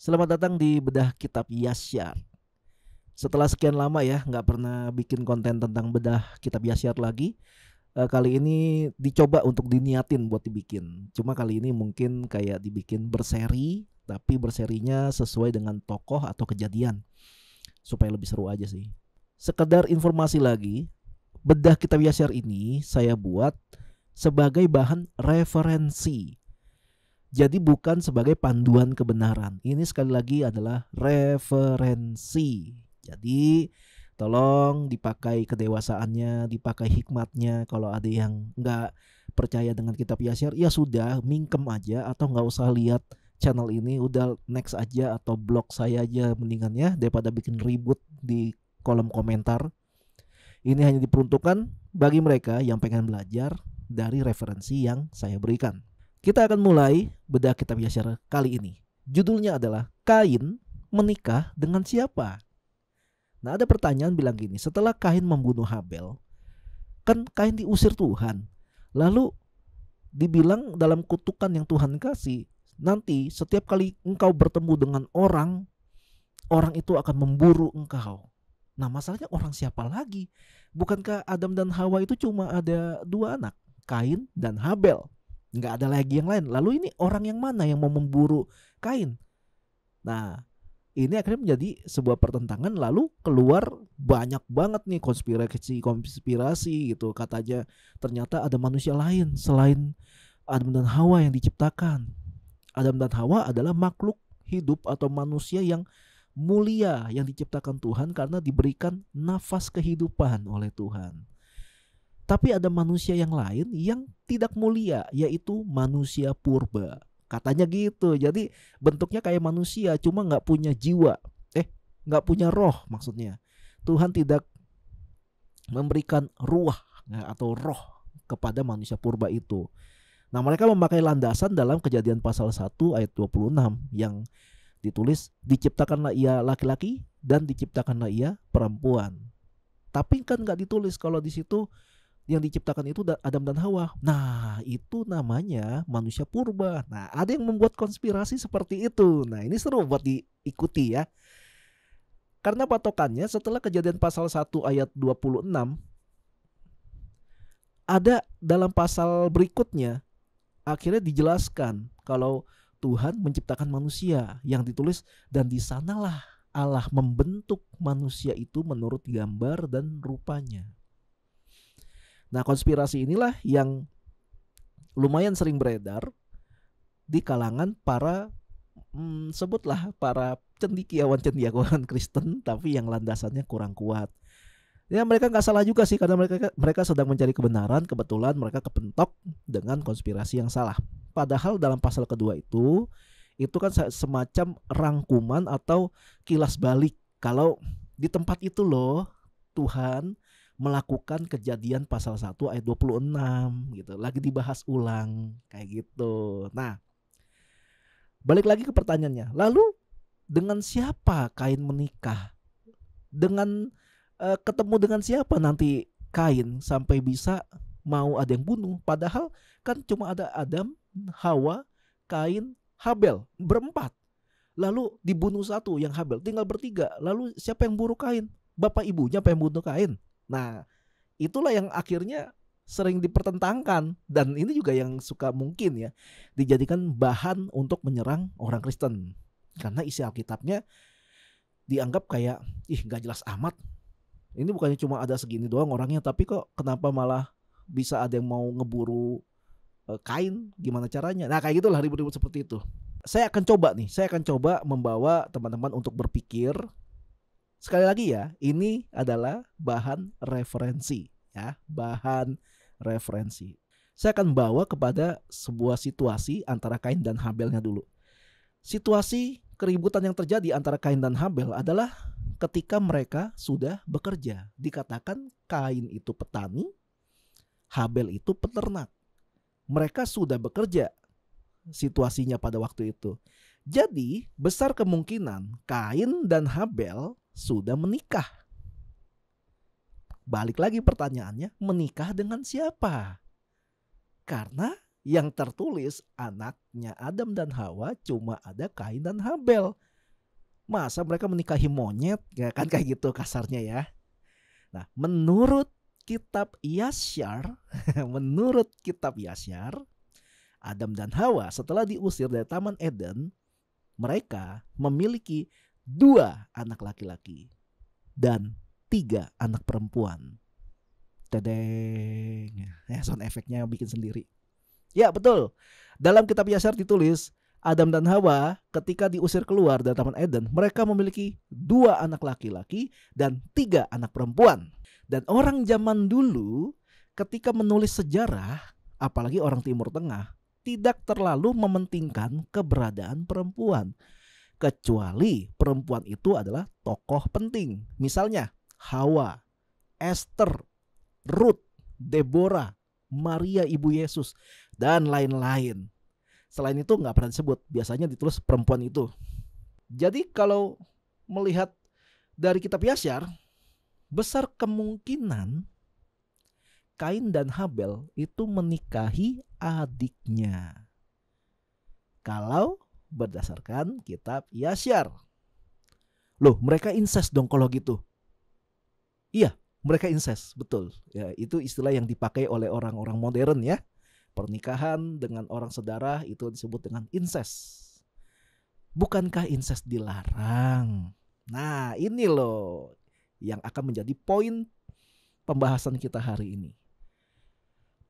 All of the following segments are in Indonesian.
Selamat datang di bedah kitab Yasyar. Setelah sekian lama ya nggak pernah bikin konten tentang bedah kitab Yasyar lagi. Eh, kali ini dicoba untuk diniatin buat dibikin. Cuma kali ini mungkin kayak dibikin berseri, tapi berserinya sesuai dengan tokoh atau kejadian supaya lebih seru aja sih. Sekedar informasi lagi, bedah kitab Yasyar ini saya buat sebagai bahan referensi jadi bukan sebagai panduan kebenaran. Ini sekali lagi adalah referensi. Jadi tolong dipakai kedewasaannya, dipakai hikmatnya. Kalau ada yang nggak percaya dengan kitab Yasir, ya sudah mingkem aja atau nggak usah lihat channel ini. Udah next aja atau blog saya aja mendingan ya daripada bikin ribut di kolom komentar. Ini hanya diperuntukkan bagi mereka yang pengen belajar dari referensi yang saya berikan. Kita akan mulai bedah kitab Yasir kali ini. Judulnya adalah Kain menikah dengan siapa? Nah ada pertanyaan bilang gini, setelah Kain membunuh Habel, kan Kain diusir Tuhan. Lalu dibilang dalam kutukan yang Tuhan kasih, nanti setiap kali engkau bertemu dengan orang, orang itu akan memburu engkau. Nah masalahnya orang siapa lagi? Bukankah Adam dan Hawa itu cuma ada dua anak, Kain dan Habel? nggak ada lagi yang lain lalu ini orang yang mana yang mau memburu Kain nah ini akhirnya menjadi sebuah pertentangan lalu keluar banyak banget nih konspirasi konspirasi gitu katanya ternyata ada manusia lain selain Adam dan Hawa yang diciptakan Adam dan Hawa adalah makhluk hidup atau manusia yang mulia yang diciptakan Tuhan karena diberikan nafas kehidupan oleh Tuhan tapi ada manusia yang lain yang tidak mulia, yaitu manusia purba. Katanya gitu. Jadi bentuknya kayak manusia, cuma nggak punya jiwa. Eh, nggak punya roh maksudnya. Tuhan tidak memberikan ruah eh, atau roh kepada manusia purba itu. Nah, mereka memakai landasan dalam kejadian pasal 1 ayat 26 yang ditulis diciptakanlah ia laki-laki dan diciptakanlah ia perempuan. Tapi kan nggak ditulis kalau di situ yang diciptakan itu Adam dan Hawa. Nah, itu namanya manusia purba. Nah, ada yang membuat konspirasi seperti itu. Nah, ini seru buat diikuti ya. Karena patokannya setelah kejadian pasal 1 ayat 26 ada dalam pasal berikutnya akhirnya dijelaskan kalau Tuhan menciptakan manusia yang ditulis dan di sanalah Allah membentuk manusia itu menurut gambar dan rupanya. Nah, konspirasi inilah yang lumayan sering beredar di kalangan para hmm, sebutlah para cendikiawan-cendikiawan Kristen tapi yang landasannya kurang kuat. Ya mereka nggak salah juga sih karena mereka mereka sedang mencari kebenaran kebetulan mereka kepentok dengan konspirasi yang salah. Padahal dalam pasal kedua itu itu kan semacam rangkuman atau kilas balik kalau di tempat itu loh Tuhan melakukan kejadian pasal 1 ayat 26 gitu. Lagi dibahas ulang kayak gitu. Nah, balik lagi ke pertanyaannya. Lalu dengan siapa Kain menikah? Dengan uh, ketemu dengan siapa nanti Kain sampai bisa mau ada yang bunuh? Padahal kan cuma ada Adam, Hawa, Kain, Habel berempat. Lalu dibunuh satu yang Habel, tinggal bertiga. Lalu siapa yang buruk Kain? Bapak ibunya apa yang bunuh Kain? Nah, itulah yang akhirnya sering dipertentangkan dan ini juga yang suka mungkin ya dijadikan bahan untuk menyerang orang Kristen karena isi Alkitabnya dianggap kayak ih nggak jelas amat ini bukannya cuma ada segini doang orangnya tapi kok kenapa malah bisa ada yang mau ngeburu eh, kain gimana caranya nah kayak gitulah ribut-ribut seperti itu saya akan coba nih saya akan coba membawa teman-teman untuk berpikir sekali lagi ya, ini adalah bahan referensi ya, bahan referensi. Saya akan bawa kepada sebuah situasi antara Kain dan Habelnya dulu. Situasi keributan yang terjadi antara Kain dan Habel adalah ketika mereka sudah bekerja. Dikatakan Kain itu petani, Habel itu peternak. Mereka sudah bekerja situasinya pada waktu itu. Jadi, besar kemungkinan Kain dan Habel sudah menikah. Balik lagi pertanyaannya, menikah dengan siapa? Karena yang tertulis anaknya Adam dan Hawa cuma ada Kain dan Habel. Masa mereka menikahi monyet? Ya kan kayak gitu kasarnya ya. Nah, menurut kitab Yasyar, menurut kitab Yasyar, Adam dan Hawa setelah diusir dari Taman Eden, mereka memiliki dua anak laki-laki dan tiga anak perempuan. Tedeng. Ya, sound efeknya bikin sendiri. Ya, betul. Dalam kitab Yasar ditulis, Adam dan Hawa ketika diusir keluar dari Taman Eden, mereka memiliki dua anak laki-laki dan tiga anak perempuan. Dan orang zaman dulu ketika menulis sejarah, apalagi orang Timur Tengah, tidak terlalu mementingkan keberadaan perempuan kecuali perempuan itu adalah tokoh penting. Misalnya Hawa, Esther, Ruth, Deborah, Maria ibu Yesus, dan lain-lain. Selain itu nggak pernah disebut, biasanya ditulis perempuan itu. Jadi kalau melihat dari kitab Yasyar, besar kemungkinan Kain dan Habel itu menikahi adiknya. Kalau berdasarkan kitab Yasyar. Loh, mereka incest dong kalau gitu. Iya, mereka incest, betul. Ya, itu istilah yang dipakai oleh orang-orang modern ya. Pernikahan dengan orang saudara itu disebut dengan incest. Bukankah incest dilarang? Nah, ini loh yang akan menjadi poin pembahasan kita hari ini.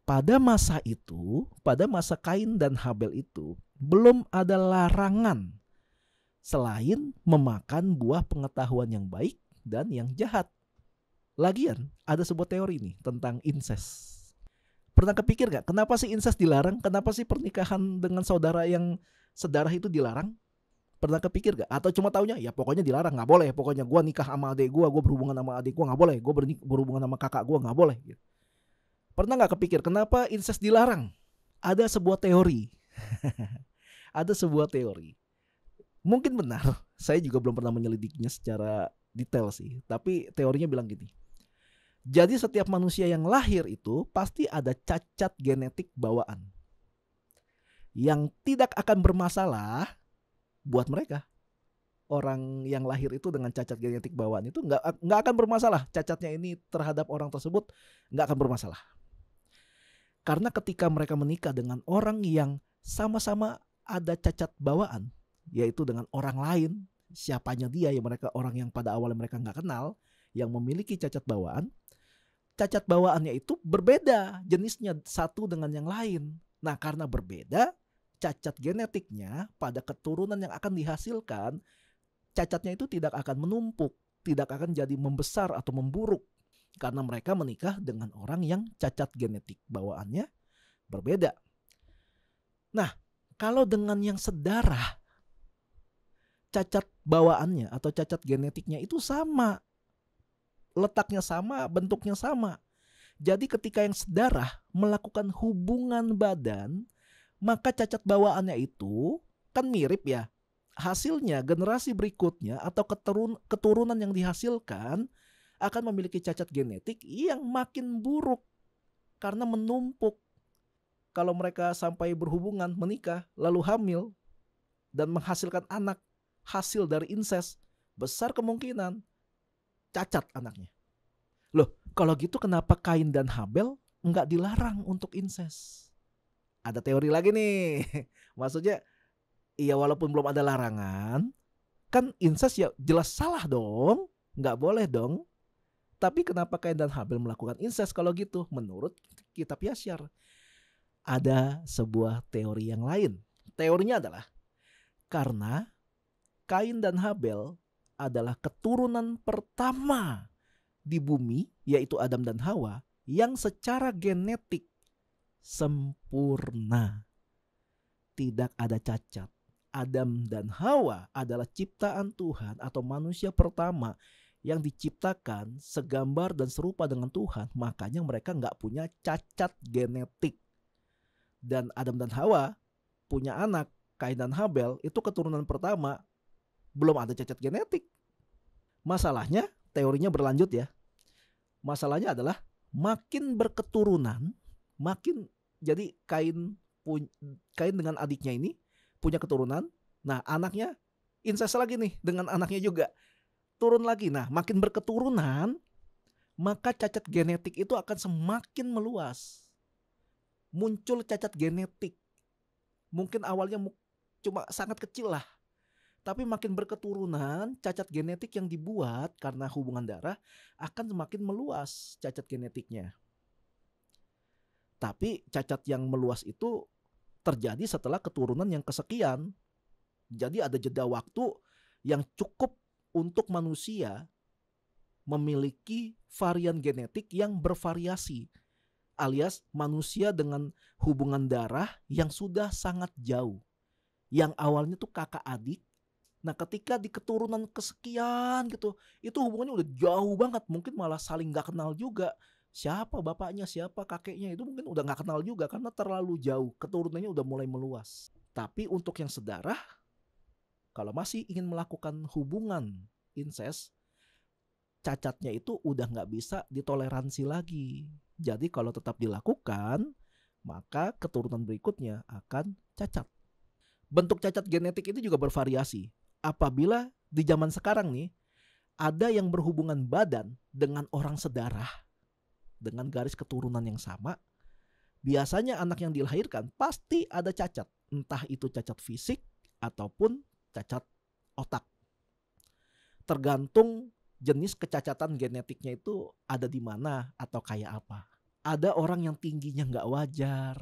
Pada masa itu, pada masa Kain dan Habel itu, belum ada larangan selain memakan buah pengetahuan yang baik dan yang jahat. Lagian, ada sebuah teori nih tentang incest. Pernah kepikir gak kenapa sih incest dilarang? Kenapa sih pernikahan dengan saudara yang sedarah itu dilarang? Pernah kepikir gak? Atau cuma taunya ya pokoknya dilarang gak boleh. Pokoknya gue nikah sama adik gue, gue berhubungan sama adik gue gak boleh. Gue berhubungan sama kakak gue gak boleh. Gitu. Pernah gak kepikir kenapa incest dilarang? Ada sebuah teori ada sebuah teori. Mungkin benar, saya juga belum pernah menyelidikinya secara detail sih, tapi teorinya bilang gini. Jadi setiap manusia yang lahir itu pasti ada cacat genetik bawaan yang tidak akan bermasalah buat mereka. Orang yang lahir itu dengan cacat genetik bawaan itu nggak nggak akan bermasalah. Cacatnya ini terhadap orang tersebut nggak akan bermasalah. Karena ketika mereka menikah dengan orang yang sama-sama ada cacat bawaan, yaitu dengan orang lain, siapanya dia, yang mereka orang yang pada awalnya mereka nggak kenal, yang memiliki cacat bawaan, cacat bawaannya itu berbeda jenisnya satu dengan yang lain. Nah, karena berbeda, cacat genetiknya pada keturunan yang akan dihasilkan, cacatnya itu tidak akan menumpuk, tidak akan jadi membesar atau memburuk karena mereka menikah dengan orang yang cacat genetik bawaannya berbeda. Nah, kalau dengan yang sedarah, cacat bawaannya atau cacat genetiknya itu sama. Letaknya sama, bentuknya sama. Jadi ketika yang sedarah melakukan hubungan badan, maka cacat bawaannya itu kan mirip ya. Hasilnya generasi berikutnya atau keturun keturunan yang dihasilkan akan memiliki cacat genetik yang makin buruk karena menumpuk kalau mereka sampai berhubungan, menikah, lalu hamil, dan menghasilkan anak hasil dari inses, besar kemungkinan cacat anaknya. Loh, kalau gitu kenapa Kain dan Habel nggak dilarang untuk inses? Ada teori lagi nih. Maksudnya, iya walaupun belum ada larangan, kan inses ya jelas salah dong. Nggak boleh dong. Tapi kenapa Kain dan Habel melakukan inses kalau gitu? Menurut kitab Yasyar ada sebuah teori yang lain. Teorinya adalah karena Kain dan Habel adalah keturunan pertama di bumi, yaitu Adam dan Hawa, yang secara genetik sempurna. Tidak ada cacat. Adam dan Hawa adalah ciptaan Tuhan atau manusia pertama yang diciptakan segambar dan serupa dengan Tuhan. Makanya mereka nggak punya cacat genetik dan Adam dan Hawa punya anak Kain dan Habel itu keturunan pertama belum ada cacat genetik. Masalahnya teorinya berlanjut ya. Masalahnya adalah makin berketurunan, makin jadi Kain pun, Kain dengan adiknya ini punya keturunan. Nah, anaknya incest lagi nih dengan anaknya juga. Turun lagi. Nah, makin berketurunan, maka cacat genetik itu akan semakin meluas muncul cacat genetik. Mungkin awalnya cuma sangat kecil lah. Tapi makin berketurunan, cacat genetik yang dibuat karena hubungan darah akan semakin meluas cacat genetiknya. Tapi cacat yang meluas itu terjadi setelah keturunan yang kesekian. Jadi ada jeda waktu yang cukup untuk manusia memiliki varian genetik yang bervariasi alias manusia dengan hubungan darah yang sudah sangat jauh. Yang awalnya tuh kakak adik. Nah ketika di keturunan kesekian gitu, itu hubungannya udah jauh banget. Mungkin malah saling gak kenal juga. Siapa bapaknya, siapa kakeknya itu mungkin udah gak kenal juga karena terlalu jauh. Keturunannya udah mulai meluas. Tapi untuk yang sedarah, kalau masih ingin melakukan hubungan incest, cacatnya itu udah nggak bisa ditoleransi lagi. Jadi kalau tetap dilakukan, maka keturunan berikutnya akan cacat. Bentuk cacat genetik itu juga bervariasi. Apabila di zaman sekarang nih ada yang berhubungan badan dengan orang sedarah dengan garis keturunan yang sama, biasanya anak yang dilahirkan pasti ada cacat, entah itu cacat fisik ataupun cacat otak. Tergantung jenis kecacatan genetiknya itu ada di mana atau kayak apa ada orang yang tingginya nggak wajar,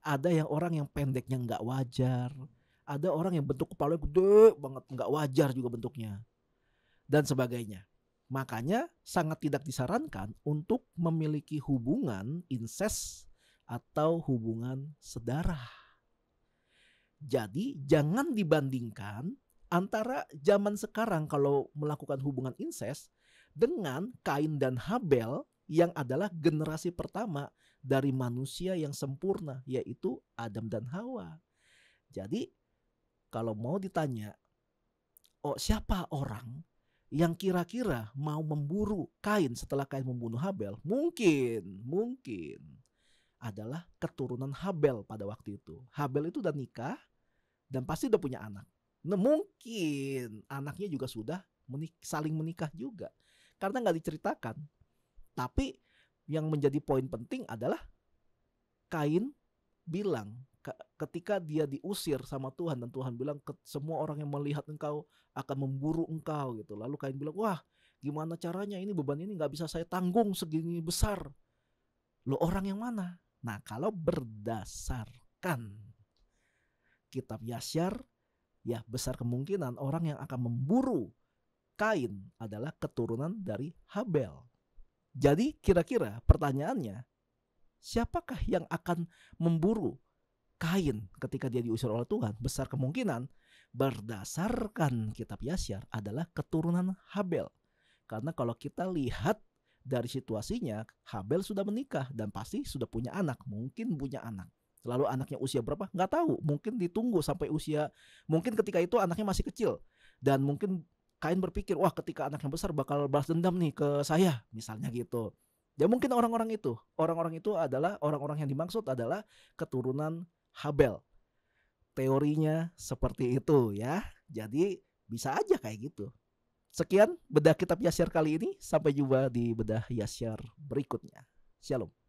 ada yang orang yang pendeknya nggak wajar, ada orang yang bentuk kepala gede banget nggak wajar juga bentuknya dan sebagainya. Makanya sangat tidak disarankan untuk memiliki hubungan inses atau hubungan sedarah. Jadi jangan dibandingkan antara zaman sekarang kalau melakukan hubungan inses dengan Kain dan Habel yang adalah generasi pertama dari manusia yang sempurna yaitu Adam dan Hawa. Jadi kalau mau ditanya oh siapa orang yang kira-kira mau memburu Kain setelah Kain membunuh Habel? Mungkin, mungkin adalah keturunan Habel pada waktu itu. Habel itu udah nikah dan pasti udah punya anak. Nah, mungkin anaknya juga sudah menik saling menikah juga. Karena nggak diceritakan tapi yang menjadi poin penting adalah Kain bilang ketika dia diusir sama Tuhan dan Tuhan bilang semua orang yang melihat engkau akan memburu engkau gitu. Lalu Kain bilang, "Wah, gimana caranya ini beban ini nggak bisa saya tanggung segini besar." Lo orang yang mana? Nah, kalau berdasarkan kitab Yasyar, ya besar kemungkinan orang yang akan memburu Kain adalah keturunan dari Habel. Jadi kira-kira pertanyaannya, siapakah yang akan memburu Kain ketika dia diusir oleh Tuhan? Besar kemungkinan berdasarkan kitab Yasyar adalah keturunan Habel. Karena kalau kita lihat dari situasinya, Habel sudah menikah dan pasti sudah punya anak, mungkin punya anak. Lalu anaknya usia berapa? Nggak tahu. Mungkin ditunggu sampai usia, mungkin ketika itu anaknya masih kecil. Dan mungkin Kain berpikir, wah ketika anaknya besar bakal balas dendam nih ke saya, misalnya gitu. Ya mungkin orang-orang itu, orang-orang itu adalah orang-orang yang dimaksud adalah keturunan Habel. Teorinya seperti itu ya. Jadi bisa aja kayak gitu. Sekian bedah kitab Yasir kali ini. Sampai jumpa di bedah Yasir berikutnya. Shalom.